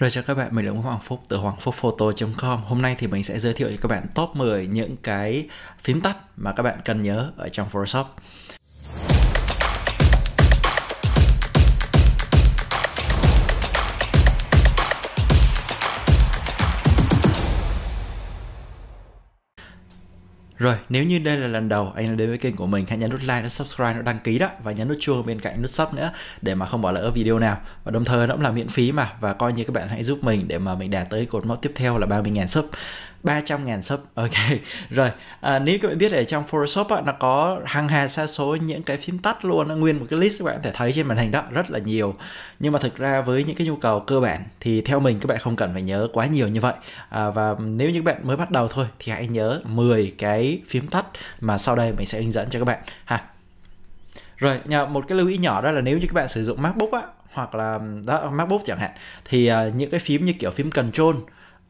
Rồi chào các bạn, mình là Nguyễn Hoàng Phúc từ hoangphúc com Hôm nay thì mình sẽ giới thiệu cho các bạn top 10 những cái phím tắt mà các bạn cần nhớ ở trong Photoshop Rồi, nếu như đây là lần đầu anh đến với kênh của mình, hãy nhấn nút like, nút subscribe, nút đăng ký đó và nhấn nút chuông bên cạnh nút sub nữa để mà không bỏ lỡ video nào. Và đồng thời nó cũng là miễn phí mà và coi như các bạn hãy giúp mình để mà mình đạt tới cột mốc tiếp theo là 30.000 sub. 300.000 sub ok rồi à, nếu các bạn biết ở trong Photoshop á, nó có hàng hà xa số những cái phím tắt luôn nó nguyên một cái list các bạn có thể thấy trên màn hình đó rất là nhiều nhưng mà thực ra với những cái nhu cầu cơ bản thì theo mình các bạn không cần phải nhớ quá nhiều như vậy à, và nếu như các bạn mới bắt đầu thôi thì hãy nhớ 10 cái phím tắt mà sau đây mình sẽ hướng dẫn cho các bạn ha rồi một cái lưu ý nhỏ đó là nếu như các bạn sử dụng MacBook á hoặc là đó MacBook chẳng hạn thì uh, những cái phím như kiểu phím Control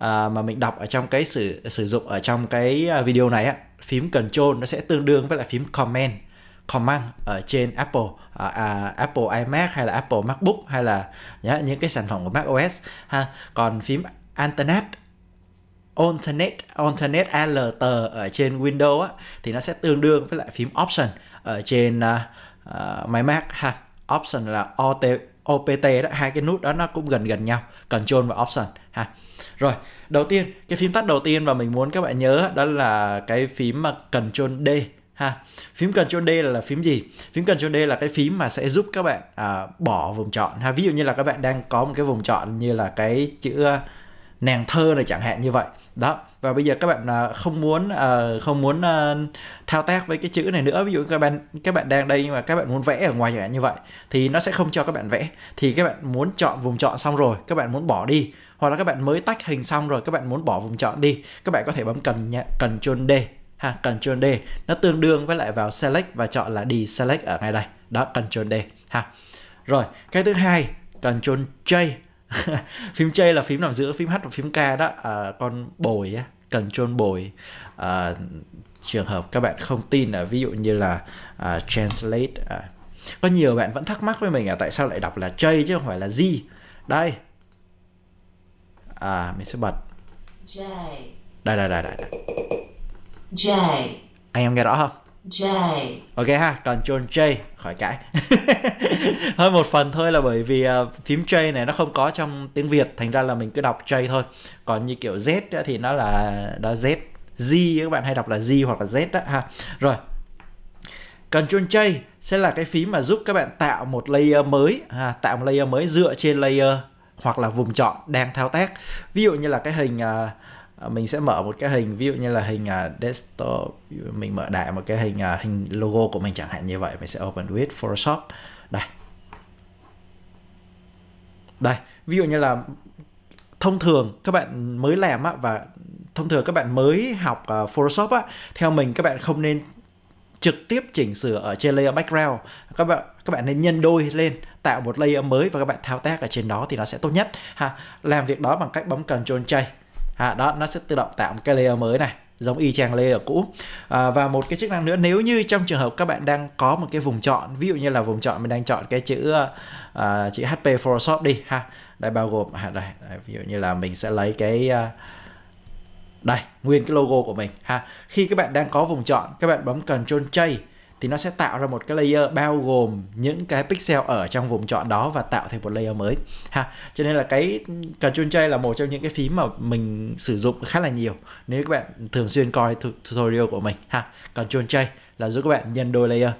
à, mà mình đọc ở trong cái sử sử dụng ở trong cái à, video này á phím control nó sẽ tương đương với lại phím command command ở trên Apple à, à, Apple iMac hay là Apple MacBook hay là nhá, những cái sản phẩm của macOS ha còn phím alternate alternate alternate alt ở trên Windows á, thì nó sẽ tương đương với lại phím option ở trên uh, uh, máy Mac ha option là OT, OPT đó hai cái nút đó nó cũng gần gần nhau control và option ha rồi, đầu tiên, cái phím tắt đầu tiên mà mình muốn các bạn nhớ đó là cái phím mà Ctrl D ha. Phím Ctrl D là, là phím gì? Phím Ctrl D là cái phím mà sẽ giúp các bạn à, bỏ vùng chọn ha. Ví dụ như là các bạn đang có một cái vùng chọn như là cái chữ à, nàng thơ này chẳng hạn như vậy. Đó và bây giờ các bạn à, không muốn à, không muốn à, thao tác với cái chữ này nữa ví dụ các bạn các bạn đang đây nhưng mà các bạn muốn vẽ ở ngoài chẳng hạn như vậy thì nó sẽ không cho các bạn vẽ thì các bạn muốn chọn vùng chọn xong rồi các bạn muốn bỏ đi hoặc là các bạn mới tách hình xong rồi các bạn muốn bỏ vùng chọn đi các bạn có thể bấm cần cần Ctrl D ha cần Ctrl D nó tương đương với lại vào select và chọn là đi select ở ngay đây đó Ctrl D ha rồi cái thứ hai cần Ctrl J phím J là phím nằm giữa phím H và phím K đó à, con bồi á control bồi à, trường hợp các bạn không tin là ví dụ như là à, translate à. có nhiều bạn vẫn thắc mắc với mình là tại sao lại đọc là J chứ không phải là Z đây à mình sẽ bật J đây đây đây đây, đây. J anh em nghe rõ không J. Ok ha, còn John J khỏi cãi. Hơi một phần thôi là bởi vì uh, phím J này nó không có trong tiếng Việt, thành ra là mình cứ đọc J thôi. Còn như kiểu Z thì nó là đó Z, Z các bạn hay đọc là Z hoặc là Z đó ha. Rồi. Ctrl J sẽ là cái phím mà giúp các bạn tạo một layer mới, ha, à, tạo một layer mới dựa trên layer hoặc là vùng chọn đang thao tác. Ví dụ như là cái hình uh, À, mình sẽ mở một cái hình ví dụ như là hình à, desktop mình mở đại một cái hình à, hình logo của mình chẳng hạn như vậy mình sẽ open with Photoshop đây đây ví dụ như là thông thường các bạn mới làm á và thông thường các bạn mới học Photoshop á theo mình các bạn không nên trực tiếp chỉnh sửa ở trên layer background các bạn các bạn nên nhân đôi lên tạo một layer mới và các bạn thao tác ở trên đó thì nó sẽ tốt nhất ha làm việc đó bằng cách bấm Ctrl J à, đó nó sẽ tự động tạo một cái layer mới này giống y chang layer cũ à, và một cái chức năng nữa nếu như trong trường hợp các bạn đang có một cái vùng chọn ví dụ như là vùng chọn mình đang chọn cái chữ à, chữ HP Photoshop đi ha đây bao gồm à, đây, đây ví dụ như là mình sẽ lấy cái à, đây nguyên cái logo của mình ha khi các bạn đang có vùng chọn các bạn bấm Ctrl J thì nó sẽ tạo ra một cái layer bao gồm những cái pixel ở trong vùng chọn đó và tạo thành một layer mới ha cho nên là cái Ctrl J là một trong những cái phím mà mình sử dụng khá là nhiều nếu các bạn thường xuyên coi tutorial của mình ha Ctrl J là giúp các bạn nhân đôi layer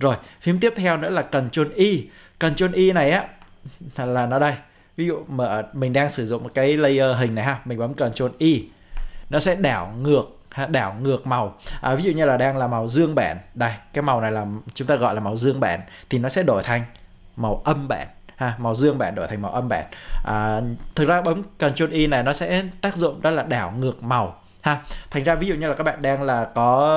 rồi phím tiếp theo nữa là Ctrl Y Ctrl Y này á là nó đây ví dụ mà mình đang sử dụng một cái layer hình này ha mình bấm Ctrl Y nó sẽ đảo ngược đảo ngược màu à, ví dụ như là đang là màu dương bản đây cái màu này là chúng ta gọi là màu dương bản thì nó sẽ đổi thành màu âm bản ha màu dương bản đổi thành màu âm bản. à, thực ra bấm Ctrl Y này nó sẽ tác dụng đó là đảo ngược màu ha thành ra ví dụ như là các bạn đang là có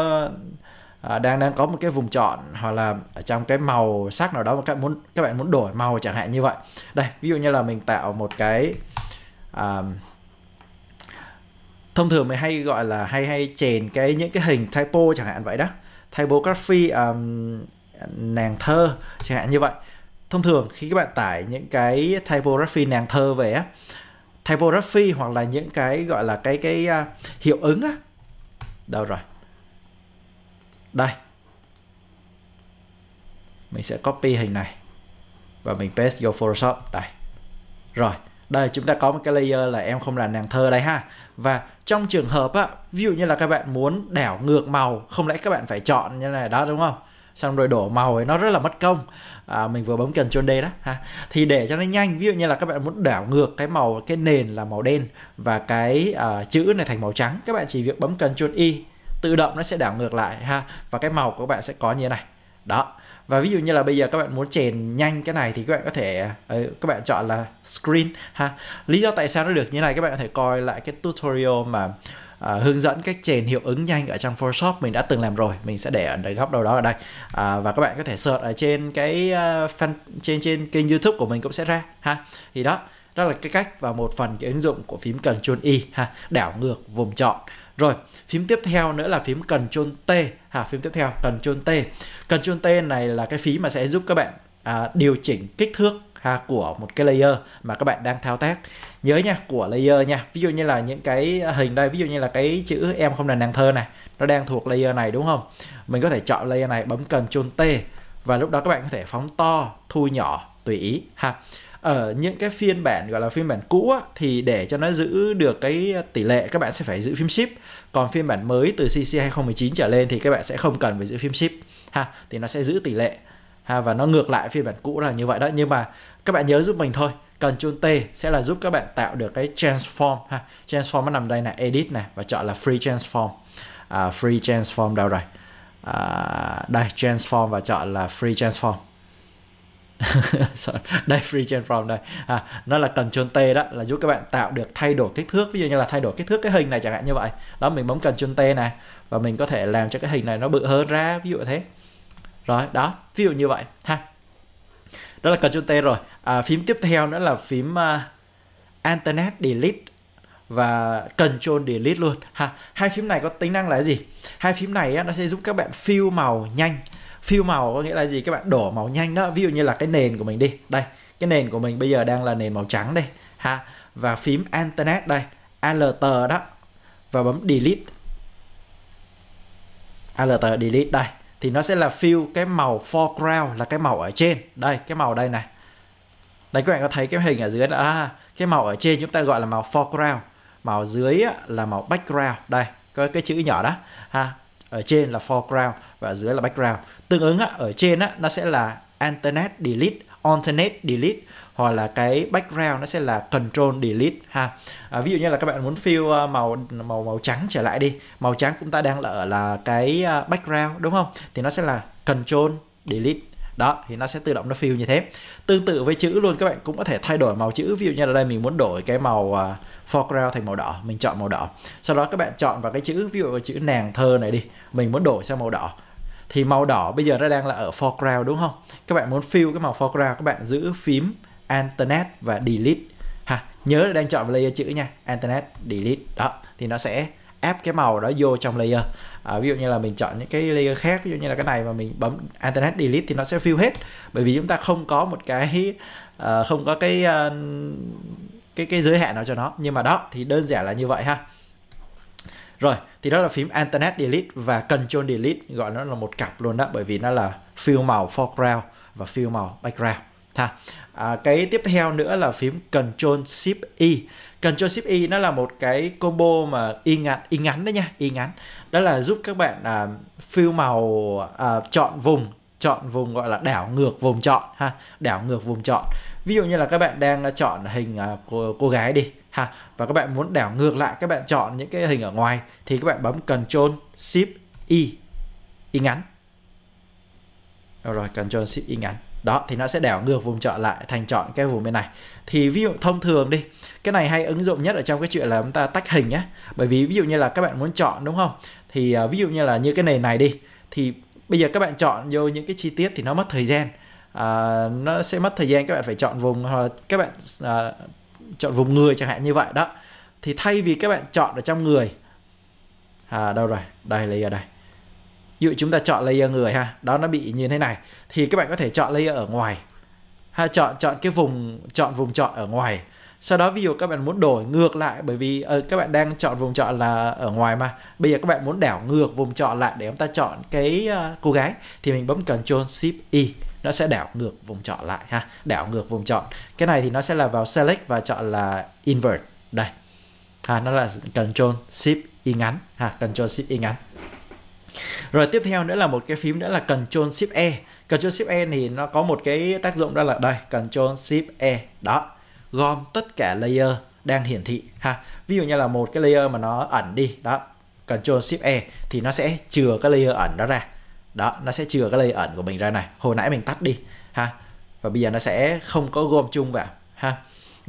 à, đang đang có một cái vùng chọn hoặc là ở trong cái màu sắc nào đó mà các muốn các bạn muốn đổi màu chẳng hạn như vậy đây ví dụ như là mình tạo một cái à, thông thường mình hay gọi là hay hay chèn cái những cái hình typo chẳng hạn vậy đó typography um, nàng thơ chẳng hạn như vậy thông thường khi các bạn tải những cái typography nàng thơ về á typography hoặc là những cái gọi là cái cái uh, hiệu ứng á đâu rồi đây mình sẽ copy hình này và mình paste vô Photoshop đây rồi đây chúng ta có một cái layer là em không là nàng thơ đây ha và trong trường hợp á ví dụ như là các bạn muốn đảo ngược màu không lẽ các bạn phải chọn như này đó đúng không xong rồi đổ màu ấy nó rất là mất công à, mình vừa bấm cần chôn đây đó ha thì để cho nó nhanh ví dụ như là các bạn muốn đảo ngược cái màu cái nền là màu đen và cái uh, chữ này thành màu trắng các bạn chỉ việc bấm cần chôn y tự động nó sẽ đảo ngược lại ha và cái màu của các bạn sẽ có như thế này đó và ví dụ như là bây giờ các bạn muốn chèn nhanh cái này thì các bạn có thể ờ, các bạn chọn là screen ha lý do tại sao nó được như này các bạn có thể coi lại cái tutorial mà à, hướng dẫn cách chèn hiệu ứng nhanh ở trong Photoshop mình đã từng làm rồi mình sẽ để ở góc đầu đó ở đây à, và các bạn có thể search ở trên cái uh, fan, trên trên kênh YouTube của mình cũng sẽ ra ha thì đó đó là cái cách và một phần cái ứng dụng của phím Ctrl Y ha đảo ngược vùng chọn rồi phím tiếp theo nữa là phím Ctrl T hàng phím tiếp theo cần Ctrl T Ctrl T này là cái phí mà sẽ giúp các bạn à, điều chỉnh kích thước ha, à, của một cái layer mà các bạn đang thao tác nhớ nha của layer nha ví dụ như là những cái hình đây ví dụ như là cái chữ em không là nàng thơ này nó đang thuộc layer này đúng không mình có thể chọn layer này bấm cần Ctrl T và lúc đó các bạn có thể phóng to thu nhỏ tùy ý ha ở ờ, những cái phiên bản gọi là phiên bản cũ á, thì để cho nó giữ được cái tỷ lệ các bạn sẽ phải giữ phim ship còn phiên bản mới từ CC 2019 trở lên thì các bạn sẽ không cần phải giữ phim ship ha thì nó sẽ giữ tỷ lệ ha và nó ngược lại phiên bản cũ là như vậy đó nhưng mà các bạn nhớ giúp mình thôi cần Ctrl T sẽ là giúp các bạn tạo được cái transform ha transform nó nằm đây là edit này và chọn là free transform à, free transform đâu rồi à, đây transform và chọn là free transform Sorry, đây free change from đây à, nó là Ctrl T đó là giúp các bạn tạo được thay đổi kích thước ví dụ như là thay đổi kích thước cái hình này chẳng hạn như vậy đó mình bấm Ctrl T này và mình có thể làm cho cái hình này nó bự hơn ra ví dụ thế rồi đó ví dụ như vậy ha đó là Ctrl T rồi à, phím tiếp theo nữa là phím uh, Internet Delete và Ctrl Delete luôn ha hai phím này có tính năng là gì hai phím này á, nó sẽ giúp các bạn fill màu nhanh phiêu màu có nghĩa là gì các bạn đổ màu nhanh đó ví dụ như là cái nền của mình đi đây cái nền của mình bây giờ đang là nền màu trắng đây ha và phím internet đây alt đó và bấm delete alt delete đây thì nó sẽ là fill cái màu foreground là cái màu ở trên đây cái màu đây này đây các bạn có thấy cái hình ở dưới đó à, cái màu ở trên chúng ta gọi là màu foreground màu dưới là màu background đây có cái chữ nhỏ đó ha ở trên là foreground và ở dưới là background tương ứng á, ở trên á, nó sẽ là alternate delete alternate delete hoặc là cái background nó sẽ là control delete ha à, ví dụ như là các bạn muốn fill ờ, màu màu màu trắng trở lại đi màu trắng cũng ta đang ở là cái ờ, background đúng không thì nó sẽ là control delete đó thì nó sẽ tự động nó fill như thế tương tự với chữ luôn các bạn cũng có thể thay đổi màu chữ ví dụ như là đây mình muốn đổi cái màu à, foreground thành màu đỏ mình chọn màu đỏ sau đó các bạn chọn vào cái chữ ví dụ cái chữ nàng thơ này đi mình muốn đổi sang màu đỏ thì màu đỏ bây giờ nó đang là ở foreground đúng không các bạn muốn fill cái màu foreground các bạn giữ phím internet và delete ha nhớ là đang chọn vào layer chữ nha internet delete đó thì nó sẽ áp cái màu đó vô trong layer à, ví dụ như là mình chọn những cái layer khác ví dụ như là cái này mà mình bấm internet delete thì nó sẽ fill hết bởi vì chúng ta không có một cái uh, không có cái uh, cái cái giới hạn nào cho nó nhưng mà đó thì đơn giản là như vậy ha rồi thì đó là phím internet delete và control delete gọi nó là một cặp luôn đó bởi vì nó là fill màu foreground và fill màu background ha à, cái tiếp theo nữa là phím control shift y e. Ctrl Shift Y nó là một cái combo mà y ngắn y ngắn đấy nha y ngắn đó là giúp các bạn à, fill màu à, chọn vùng chọn vùng gọi là đảo ngược vùng chọn ha đảo ngược vùng chọn ví dụ như là các bạn đang chọn hình à, cô, cô gái đi ha và các bạn muốn đảo ngược lại các bạn chọn những cái hình ở ngoài thì các bạn bấm Ctrl Shift Y e, y ngắn rồi, rồi Ctrl Shift Y e ngắn đó thì nó sẽ đảo ngược vùng chọn lại thành chọn cái vùng bên này thì ví dụ thông thường đi cái này hay ứng dụng nhất ở trong cái chuyện là chúng ta tách hình nhé bởi vì ví dụ như là các bạn muốn chọn đúng không thì à, ví dụ như là như cái nền này đi thì bây giờ các bạn chọn vô những cái chi tiết thì nó mất thời gian à, nó sẽ mất thời gian các bạn phải chọn vùng hoặc là các bạn à, chọn vùng người chẳng hạn như vậy đó thì thay vì các bạn chọn ở trong người à, đâu rồi đây lấy ở đây ví dụ chúng ta chọn layer người ha đó nó bị như thế này thì các bạn có thể chọn layer ở ngoài ha chọn chọn cái vùng chọn vùng chọn ở ngoài sau đó ví dụ các bạn muốn đổi ngược lại bởi vì uh, các bạn đang chọn vùng chọn là ở ngoài mà bây giờ các bạn muốn đảo ngược vùng chọn lại để chúng ta chọn cái uh, cô gái thì mình bấm Ctrl Shift Y e, nó sẽ đảo ngược vùng chọn lại ha đảo ngược vùng chọn cái này thì nó sẽ là vào select và chọn là invert đây ha nó là Ctrl Shift Y e ngắn ha Ctrl Shift Y e ngắn rồi tiếp theo nữa là một cái phím nữa là Ctrl Shift E Ctrl Shift E thì nó có một cái tác dụng đó là đây Ctrl Shift E đó gom tất cả layer đang hiển thị ha ví dụ như là một cái layer mà nó ẩn đi đó Ctrl Shift E thì nó sẽ chừa cái layer ẩn đó ra đó nó sẽ chừa cái layer ẩn của mình ra này hồi nãy mình tắt đi ha và bây giờ nó sẽ không có gom chung vào ha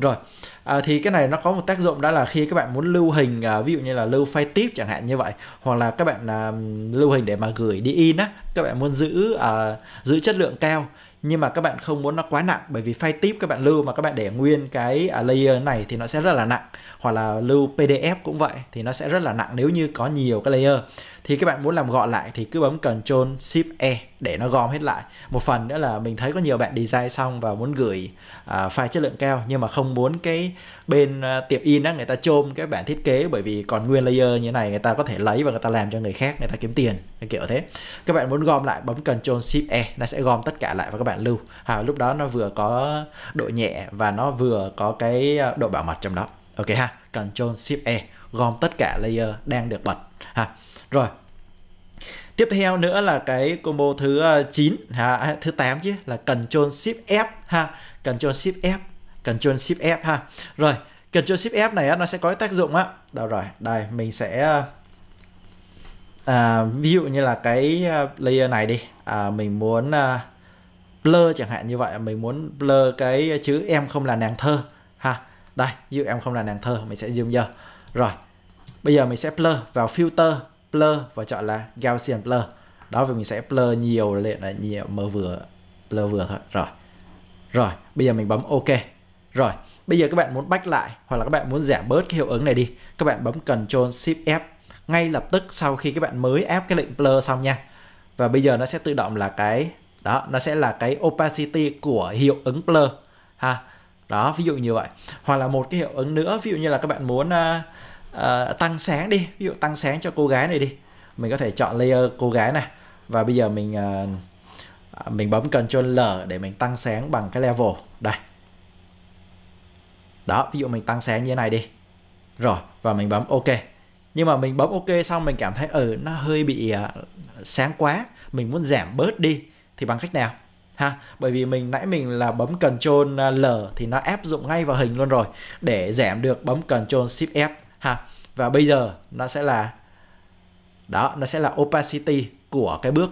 rồi à, thì cái này nó có một tác dụng đó là khi các bạn muốn lưu hình à, ví dụ như là lưu file tip chẳng hạn như vậy hoặc là các bạn à, lưu hình để mà gửi đi in á các bạn muốn giữ à, giữ chất lượng cao nhưng mà các bạn không muốn nó quá nặng bởi vì file tip các bạn lưu mà các bạn để nguyên cái à, layer này thì nó sẽ rất là nặng hoặc là lưu PDF cũng vậy thì nó sẽ rất là nặng nếu như có nhiều cái layer thì các bạn muốn làm gọn lại thì cứ bấm Ctrl Shift E để nó gom hết lại một phần nữa là mình thấy có nhiều bạn design xong và muốn gửi uh, file chất lượng cao nhưng mà không muốn cái bên uh, tiệm in đó người ta chôm cái bản thiết kế bởi vì còn nguyên layer như này người ta có thể lấy và người ta làm cho người khác người ta kiếm tiền kiểu thế các bạn muốn gom lại bấm Ctrl Shift E nó sẽ gom tất cả lại và các bạn lưu à, lúc đó nó vừa có độ nhẹ và nó vừa có cái à, độ bảo mật trong đó ok ha Ctrl Shift E gom tất cả layer đang được bật ha rồi Tiếp theo nữa là cái combo thứ 9 ờ, à, thứ 8 chứ là Ctrl Shift F ha, Ctrl Shift F, Ctrl Shift F ha. Rồi, Ctrl Shift F này nó sẽ có tác dụng á. Đâu rồi, đây mình sẽ ờ, à, ví dụ như là cái ờ, layer này đi. À, mình muốn à, blur chẳng hạn như vậy, mình muốn blur cái chữ em không là nàng thơ ha. Đây, ví dụ em không là nàng thơ, mình sẽ zoom giờ Rồi. Bây giờ mình sẽ blur vào filter blur và chọn là Gaussian blur đó vì mình sẽ blur nhiều lên là nhiều mờ vừa blur vừa thôi rồi rồi bây giờ mình bấm ok rồi bây giờ các bạn muốn back lại hoặc là các bạn muốn giảm bớt cái hiệu ứng này đi các bạn bấm Control Shift F ngay lập tức sau khi các bạn mới áp cái lệnh blur xong nha và bây giờ nó sẽ tự động là cái đó nó sẽ là cái opacity của hiệu ứng blur ha đó ví dụ như vậy hoặc là một cái hiệu ứng nữa ví dụ như là các bạn muốn uh, uh, tăng sáng đi ví dụ tăng sáng cho cô gái này đi mình có thể chọn layer cô gái này và bây giờ mình uh, mình bấm Ctrl L để mình tăng sáng bằng cái level đây đó ví dụ mình tăng sáng như thế này đi rồi và mình bấm OK nhưng mà mình bấm OK xong mình cảm thấy ừ nó hơi bị uh, sáng quá mình muốn giảm bớt đi thì bằng cách nào ha bởi vì mình nãy mình là bấm Ctrl L thì nó áp dụng ngay vào hình luôn rồi để giảm được bấm Ctrl Shift F ha và bây giờ nó sẽ là đó nó sẽ là opacity của cái bước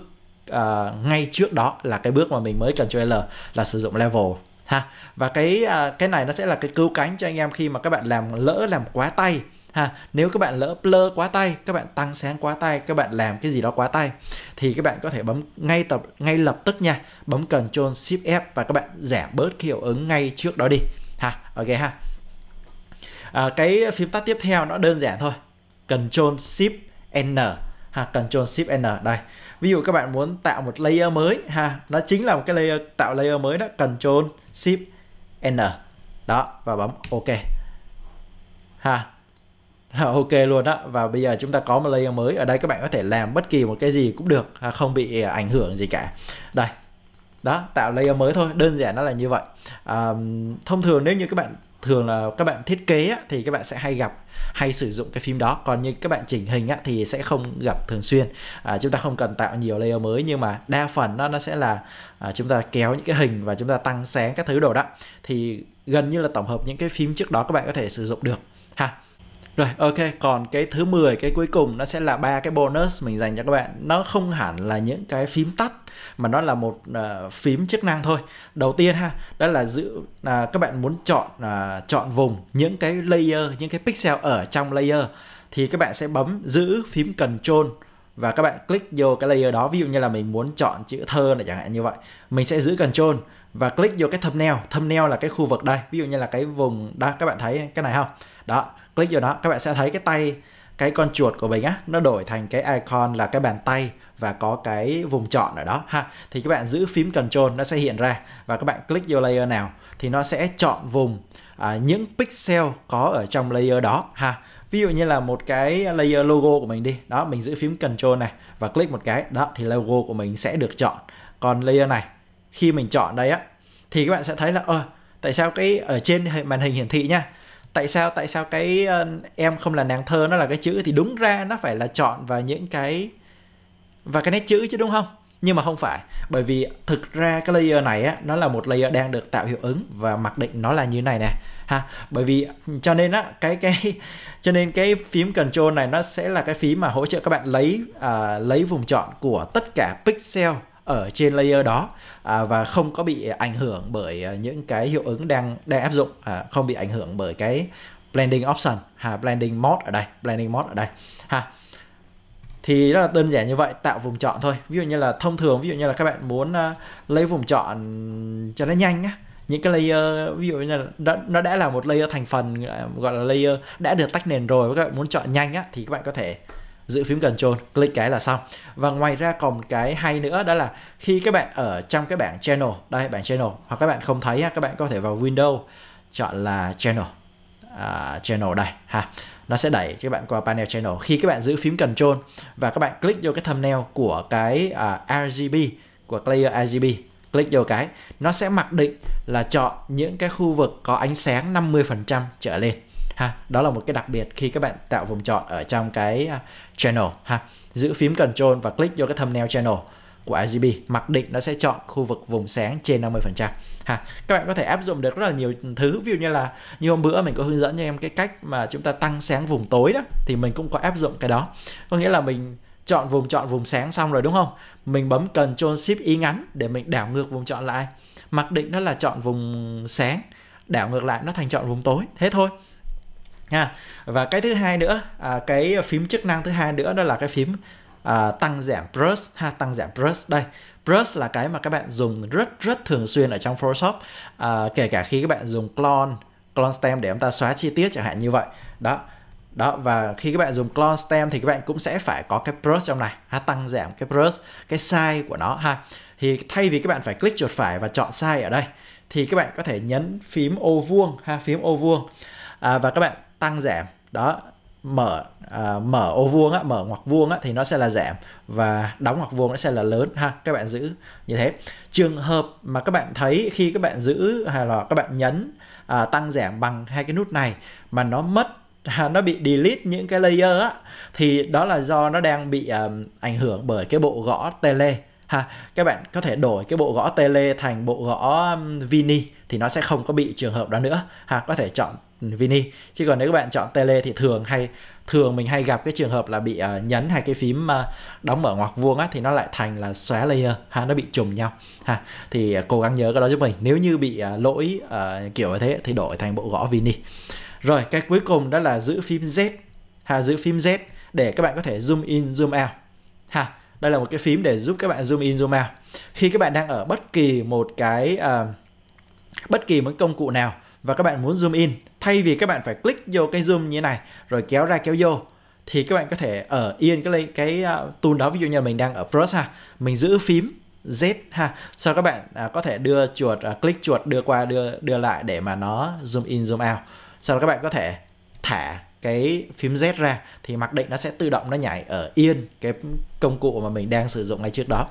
uh, ngay trước đó là cái bước mà mình mới cần cho L là sử dụng level ha và cái uh, cái này nó sẽ là cái cứu cánh cho anh em khi mà các bạn làm lỡ làm quá tay ha nếu các bạn lỡ blur quá tay các bạn tăng sáng quá tay các bạn làm cái gì đó quá tay thì các bạn có thể bấm ngay tập ngay lập tức nha bấm Ctrl Shift F và các bạn giảm bớt cái hiệu ứng ngay trước đó đi ha ok ha à, cái phím tắt tiếp theo nó đơn giản thôi Ctrl Shift N ha Ctrl Shift N đây ví dụ các bạn muốn tạo một layer mới ha nó chính là một cái layer tạo layer mới đó Ctrl Shift N đó và bấm OK ha ok luôn đó và bây giờ chúng ta có một layer mới ở đây các bạn có thể làm bất kỳ một cái gì cũng được không bị à, ảnh hưởng gì cả đây đó tạo layer mới thôi đơn giản nó là như vậy à, thông thường nếu như các bạn thường là các bạn thiết kế á, thì các bạn sẽ hay gặp hay sử dụng cái phím đó còn như các bạn chỉnh hình á, thì sẽ không gặp thường xuyên à, chúng ta không cần tạo nhiều layer mới nhưng mà đa phần nó nó sẽ là à, chúng ta kéo những cái hình và chúng ta tăng sáng các thứ đồ đó thì gần như là tổng hợp những cái phím trước đó các bạn có thể sử dụng được ha rồi ok, còn cái thứ 10 cái cuối cùng nó sẽ là ba cái bonus mình dành cho các bạn. Nó không hẳn là những cái phím tắt mà nó là một uh, phím chức năng thôi. Đầu tiên ha, đó là giữ uh, các bạn muốn chọn uh, chọn vùng những cái layer, những cái pixel ở trong layer thì các bạn sẽ bấm giữ phím control và các bạn click vô cái layer đó ví dụ như là mình muốn chọn chữ thơ này chẳng hạn như vậy mình sẽ giữ control và click vô cái thumbnail thumbnail là cái khu vực đây ví dụ như là cái vùng đó các bạn thấy cái này không đó click vào đó các bạn sẽ thấy cái tay cái con chuột của mình á nó đổi thành cái icon là cái bàn tay và có cái vùng chọn ở đó ha thì các bạn giữ phím control nó sẽ hiện ra và các bạn click vô layer nào thì nó sẽ chọn vùng à, những pixel có ở trong layer đó ha ví dụ như là một cái layer logo của mình đi đó mình giữ phím control này và click một cái đó thì logo của mình sẽ được chọn còn layer này khi mình chọn đây á thì các bạn sẽ thấy là ơ ờ, tại sao cái ở trên màn hình hiển thị nhá? tại sao tại sao cái uh, em không là nàng thơ nó là cái chữ thì đúng ra nó phải là chọn vào những cái và cái nét chữ chứ đúng không nhưng mà không phải bởi vì thực ra cái layer này á nó là một layer đang được tạo hiệu ứng và mặc định nó là như này nè ha bởi vì cho nên á cái cái cho nên cái phím control này nó sẽ là cái phím mà hỗ trợ các bạn lấy uh, lấy vùng chọn của tất cả pixel ở trên layer đó à, và không có bị ảnh hưởng bởi à, những cái hiệu ứng đang đang áp dụng à, không bị ảnh hưởng bởi cái blending option ha blending mode ở đây blending mode ở đây ha thì rất là đơn giản như vậy tạo vùng chọn thôi ví dụ như là thông thường ví dụ như là các bạn muốn uh, lấy vùng chọn cho nó nhanh á những cái layer ví dụ như là nó đã là một layer thành phần gọi là layer đã được tách nền rồi các bạn muốn chọn nhanh á thì các bạn có thể giữ phím Control click cái là xong và ngoài ra còn cái hay nữa đó là khi các bạn ở trong cái bảng channel đây bảng channel hoặc các bạn không thấy các bạn có thể vào Windows chọn là channel à, channel đây ha nó sẽ đẩy các bạn qua panel channel khi các bạn giữ phím Control và các bạn click vô cái thumbnail của cái à, RGB của player RGB click vô cái nó sẽ mặc định là chọn những cái khu vực có ánh sáng 50% trở lên ha đó là một cái đặc biệt khi các bạn tạo vùng chọn ở trong cái à, channel ha giữ phím control và click vô cái thumbnail channel của RGB mặc định nó sẽ chọn khu vực vùng sáng trên 50% ha các bạn có thể áp dụng được rất là nhiều thứ ví dụ như là như hôm bữa mình có hướng dẫn cho em cái cách mà chúng ta tăng sáng vùng tối đó thì mình cũng có áp dụng cái đó có nghĩa là mình chọn vùng chọn vùng sáng xong rồi đúng không mình bấm cần Ctrl Shift Y e ngắn để mình đảo ngược vùng chọn lại mặc định nó là chọn vùng sáng đảo ngược lại nó thành chọn vùng tối thế thôi ha và cái thứ hai nữa à, cái phím chức năng thứ hai nữa đó là cái phím à, tăng giảm plus ha tăng giảm plus đây plus là cái mà các bạn dùng rất rất thường xuyên ở trong Photoshop à, kể cả khi các bạn dùng clone clone stem để chúng ta xóa chi tiết chẳng hạn như vậy đó đó và khi các bạn dùng clone stem thì các bạn cũng sẽ phải có cái brush trong này ha tăng giảm cái brush cái size của nó ha thì thay vì các bạn phải click chuột phải và chọn size ở đây thì các bạn có thể nhấn phím ô vuông ha phím ô vuông à, và các bạn tăng giảm đó mở à, mở ô vuông á, mở ngoặc vuông á, thì nó sẽ là giảm và đóng ngoặc vuông nó sẽ là lớn ha các bạn giữ như thế trường hợp mà các bạn thấy khi các bạn giữ hay là các bạn nhấn à, tăng giảm bằng hai cái nút này mà nó mất à, nó bị delete những cái layer á, thì đó là do nó đang bị à, ảnh hưởng bởi cái bộ gõ tele ha các bạn có thể đổi cái bộ gõ tele thành bộ gõ um, vini thì nó sẽ không có bị trường hợp đó nữa ha có thể chọn Vini chứ còn nếu các bạn chọn tele thì thường hay thường mình hay gặp cái trường hợp là bị uh, nhấn hai cái phím uh, đóng mở ngoặc vuông á thì nó lại thành là xóa layer ha nó bị trùng nhau ha thì uh, cố gắng nhớ cái đó giúp mình nếu như bị uh, lỗi uh, kiểu như thế thì đổi thành bộ gõ Vini rồi cái cuối cùng đó là giữ phím Z ha giữ phím Z để các bạn có thể zoom in zoom out ha đây là một cái phím để giúp các bạn zoom in zoom out khi các bạn đang ở bất kỳ một cái uh, bất kỳ một công cụ nào và các bạn muốn zoom in thay vì các bạn phải click vô cái zoom như thế này rồi kéo ra kéo vô thì các bạn có thể ở ờ, yên cái cái ờ, tool đó ví dụ như mình đang ở pro ha mình giữ phím Z ha sau các bạn à, có thể đưa chuột à, click chuột đưa qua đưa đưa lại để mà nó zoom in zoom out sau đó các bạn có thể thả cái phím Z ra thì mặc định nó sẽ tự động nó nhảy ở yên cái công cụ mà mình đang sử dụng ngay trước đó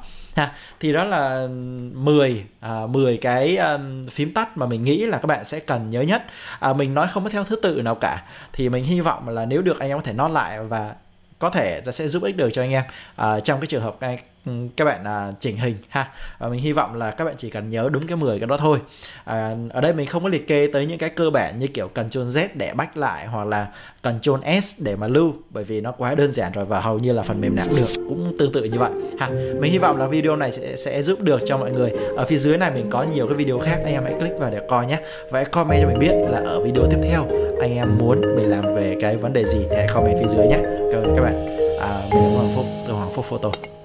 thì đó là 10 à, 10 cái um, phím tắt mà mình nghĩ là các bạn sẽ cần nhớ nhất à, mình nói không có theo thứ tự nào cả thì mình hy vọng là nếu được anh em có thể nói lại và có thể sẽ giúp ích được cho anh em à, trong cái trường hợp này ừ, các bạn à, chỉnh hình ha và mình hy vọng là các bạn chỉ cần nhớ đúng cái 10 cái đó thôi à, ở đây mình không có liệt kê tới những cái cơ bản như kiểu Ctrl Z để bách lại hoặc là Ctrl S để mà lưu bởi vì nó quá đơn giản rồi và hầu như là phần mềm nào được cũng tương tự như vậy ha mình hy vọng là video này sẽ, sẽ giúp được cho mọi người ở phía dưới này mình có nhiều cái video khác anh em hãy click vào để coi nhé và hãy comment cho mình biết là ở video tiếp theo anh em muốn mình làm về cái vấn đề gì thì hãy comment phía dưới nhé cảm ơn các bạn à, mình là hoàng phúc từ hoàng phúc photo